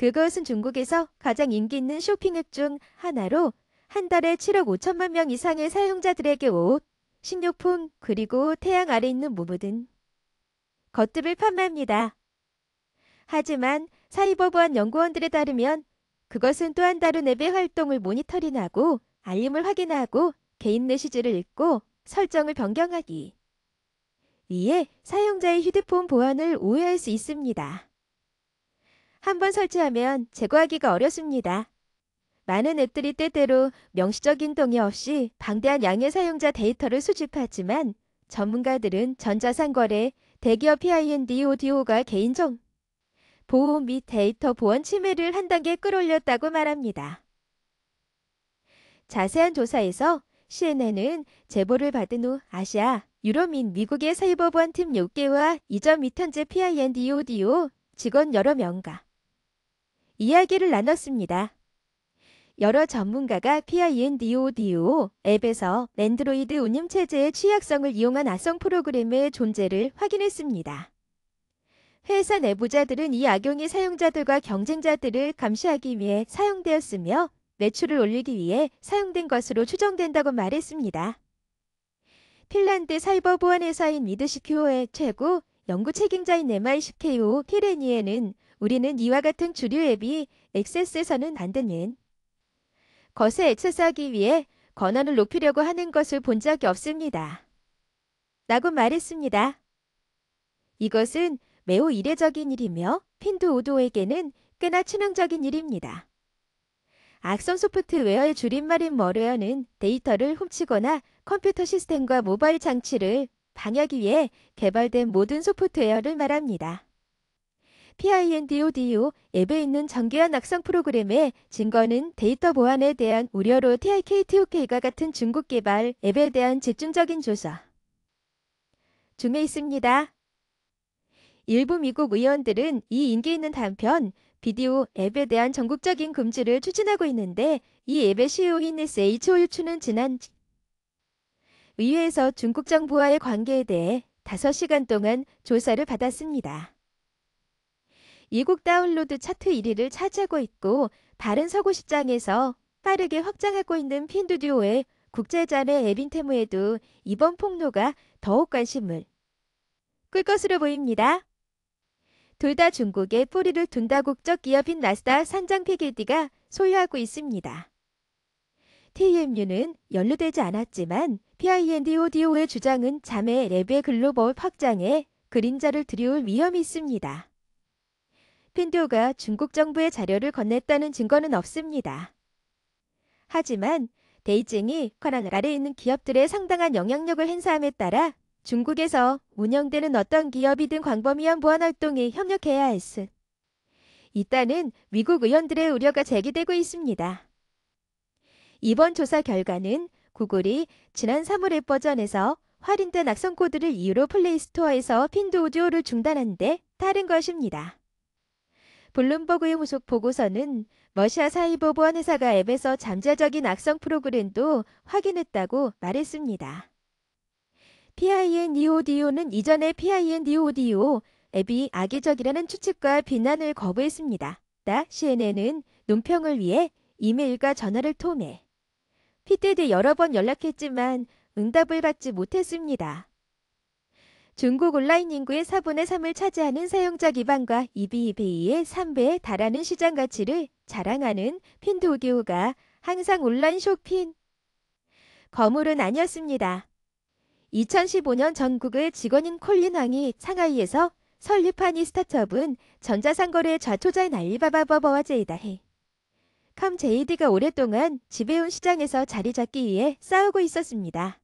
그것은 중국에서 가장 인기 있는 쇼핑 앱 중 하나로 한 달에 7억 5천만 명 이상의 사용자들에게 옷, 식료품, 그리고 태양 아래 있는 무브 등 것들을 판매합니다. 하지만 사이버보안 연구원들에 따르면 그것은 또한 다른 앱의 활동을 모니터링하고 알림을 확인하고 개인 메시지를 읽고 설정을 변경하기 위해 사용자의 휴대폰 보안을 오해할 수 있습니다. 한번 설치하면 제거하기가 어렵습니다. 많은 앱들이 때때로 명시적인 동의 없이 방대한 양의 사용자 데이터를 수집하지만 전문가들은 전자상거래, 대기업 P&D 오디오가 개인정 보호 및 데이터 보안 침해를 한 단계 끌어올렸다고 말합니다. 자세한 조사에서 CNN은 제보를 받은 후 아시아, 유럽 및 미국의 사이버 보안팀 6개와 2.2턴제 P&D 오디오 직원 여러 명과 이야기를 나눴습니다. 여러 전문가가 PINDODO 앱에서 랜드로이드 운임체제의 취약성을 이용한 악성 프로그램의 존재를 확인했습니다. 회사 내부자들은 이 악용이 사용자들과 경쟁자들을 감시하기 위해 사용되었으며 매출을 올리기 위해 사용된 것으로 추정된다고 말했습니다. 핀란드 사이버 보안 회사인 미드시큐어의 최고 연구 책임자인 MICKO 피레니에는 우리는 이와 같은 주류 앱이 액세스에서는 안 되는 것에 액세스하기 위해 권한을 높이려고 하는 것을 본 적이 없습니다. 라고 말했습니다. 이것은 매우 이례적인 일이며 핀드 우도에게는 꽤나 치명적인 일입니다. 악성 소프트웨어의 줄임말인 머레어는 데이터를 훔치거나 컴퓨터 시스템과 모바일 장치를 방해하기 위해 개발된 모든 소프트웨어를 말합니다. PINDODO 앱에 있는 정기한 악성 프로그램의 증거는 데이터 보안에 대한 우려로 TIKTOK가 같은 중국 개발 앱에 대한 집중적인 조사 중에 있습니다. 일부 미국 의원들은 이 인기 있는 단편 비디오 앱에 대한 전국적인 금지를 추진하고 있는데 이 앱의 CEO인 SHO유추는 지난 의회에서 중국 정부와의 관계에 대해 5시간 동안 조사를 받았습니다. 이곡 다운로드 차트 1위를 차지하고 있고 바른 서구 시장에서 빠르게 확장하고 있는 핀두듀오의 국제자매 에빈테무에도 이번 폭로가 더욱 관심을 끌 것으로 보입니다. 둘 다 중국에 뿌리를 둔 다국적 기업인 나스다 산장 PKD가 소유하고 있습니다. TMU는 연루되지 않았지만 PINDODO의 주장은 자매 레의 글로벌 확장에 그림자를 들여올 위험이 있습니다. 핀도가 중국 정부의 자료를 건넸다는 증거는 없습니다. 하지만 데이징이 쿼랑 아래에 있는 기업들의 상당한 영향력을 행사함에 따라 중국에서 운영되는 어떤 기업이든 광범위한 보안활동에 협력해야 했음. 이따는 미국 의원들의 우려가 제기되고 있습니다. 이번 조사 결과는 구글이 지난 3월에 버전에서 활인된 악성코드를 이유로 플레이스토어에서 핀도 오디오를 중단한 데 따른 것입니다. 블룸버그의 후속 보고서는 러시아 사이버보안 회사가 앱에서 잠재적인 악성 프로그램도 확인했다고 말했습니다. PINDODO는 e 이전에 PINDODO e 앱이 악의적이라는 추측과 비난을 거부했습니다. 나 CNN은 논평을 위해 이메일과 전화를 통해 피테드 여러 번 연락했지만 응답을 받지 못했습니다. 중국 온라인 인구의 4분의 3을 차지하는 사용자 기반과 이비이베이의 3배에 달하는 시장 가치를 자랑하는 핀도디오가 항상 온라인 쇼핑 거물은 아니었습니다. 2015년 전국의 직원인 콜린 왕이 상하이에서 설립한 이 스타트업은 전자상거래 좌초자인 알리바바 버버와 제이다해. 컴 제이디가 오랫동안 지배운 시장에서 자리 잡기 위해 싸우고 있었습니다.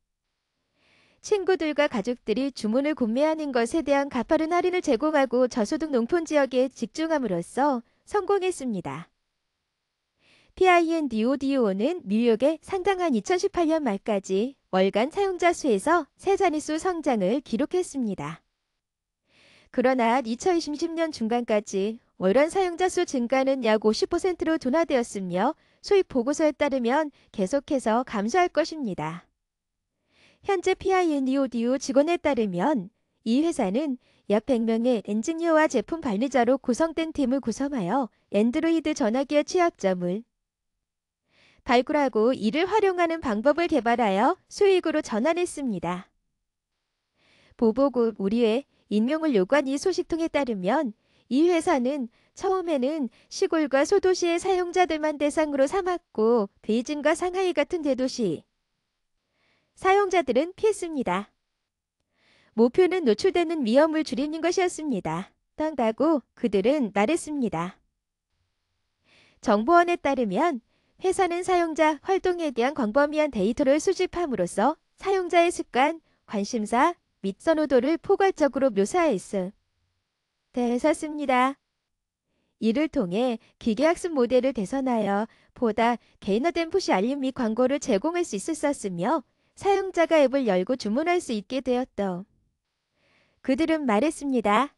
친구들과 가족들이 주문을 구매하는 것에 대한 가파른 할인을 제공하고 저소득 농촌 지역에 집중함으로써 성공했습니다. PINDODO는 뉴욕의 상당한 2018년 말까지 월간 사용자 수에서 세 자릿수 성장을 기록했습니다. 그러나 2020년 중간까지 월간 사용자 수 증가는 약 50%로 둔화되었으며 수액 보고서에 따르면 계속해서 감소할 것입니다. 현재 PINEODU 직원에 따르면 이 회사는 약 100명의 엔지니어와 제품 관리자로 구성된 팀을 구성하여 앤드로이드 전화기의 취약점을 발굴하고 이를 활용하는 방법을 개발하여 수익으로 전환했습니다. 보보급 우리의 인명을 요구한 이 소식통에 따르면 이 회사는 처음에는 시골과 소도시의 사용자들만 대상으로 삼았고 베이징과 상하이 같은 대도시 사용자들은 피했습니다. 목표는 노출되는 위험을 줄이는 것이었습니다. 떤다고 그들은 말했습니다. 정보원에 따르면 회사는 사용자 활동에 대한 광범위한 데이터를 수집함으로써 사용자의 습관, 관심사 및 선호도를 포괄적으로 묘사했음. 대사습니다. 이를 통해 기계학습 모델을 대선하여 보다 개인화된 푸시 알림 및 광고를 제공할 수 있었으며 사용자가 앱을 열고 주문할 수 있게 되었다. 그들은 말했습니다.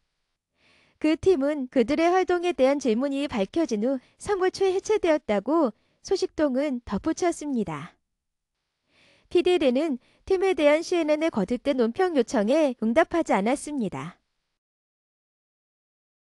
그 팀은 그들의 활동에 대한 질문이 밝혀진 후 3월 초에 해체되었다고 소식통은 덧붙였습니다. PDD는 팀에 대한 CNN의 거듭된 논평 요청에 응답하지 않았습니다.